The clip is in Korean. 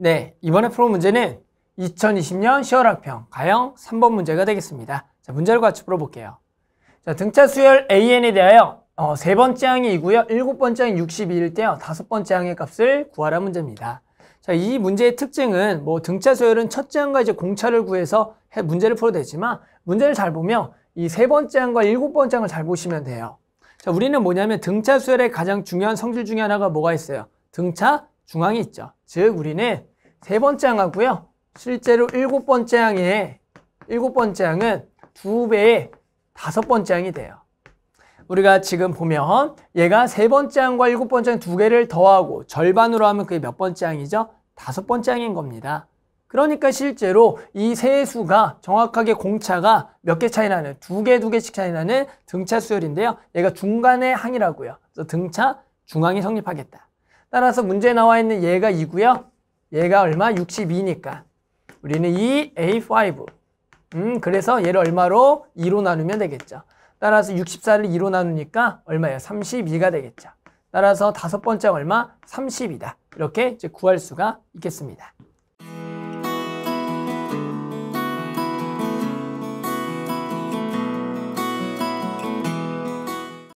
네, 이번에 풀어 문제는 2020년 10월 학평 가형 3번 문제가 되겠습니다. 자, 문제를 같이 풀어볼게요. 자, 등차 수열 AN에 대하여 어, 세 번째 항이 2고요. 일곱 번째 항이 62일 때요. 다섯 번째 항의 값을 구하라 문제입니다. 자, 이 문제의 특징은 뭐 등차 수열은 첫째 항과 이제 공차를 구해서 해, 문제를 풀어도 되지만 문제를 잘 보면 이 세 번째 항과 일곱 번째 항을 잘 보시면 돼요. 자, 우리는 뭐냐면 등차 수열의 가장 중요한 성질 중에 하나가 뭐가 있어요? 등차 중앙이 있죠. 즉 우리는 세 번째 항하고요. 실제로 일곱 번째 항에 일곱 번째 항은 두 배의 다섯 번째 항이 돼요. 우리가 지금 보면 얘가 세 번째 항과 일곱 번째 항 두 개를 더하고 절반으로 하면 그게 몇 번째 항이죠? 다섯 번째 항인 겁니다. 그러니까 실제로 이 세 수가 정확하게 공차가 몇 개 차이 나는 두 개 두 개씩 차이 나는 등차 수열인데요. 얘가 중간의 항이라고요. 그래서 등차 중앙이 성립하겠다. 따라서 문제에 나와 있는 얘가 이고요 얘가 얼마? 62니까. 우리는 이 A5. 음, 그래서 얘를 얼마로? 2로 나누면 되겠죠. 따라서 64를 2로 나누니까 얼마예요? 32가 되겠죠. 따라서 다섯 번째 얼마? 30이다. 이렇게 이제 구할 수가 있겠습니다.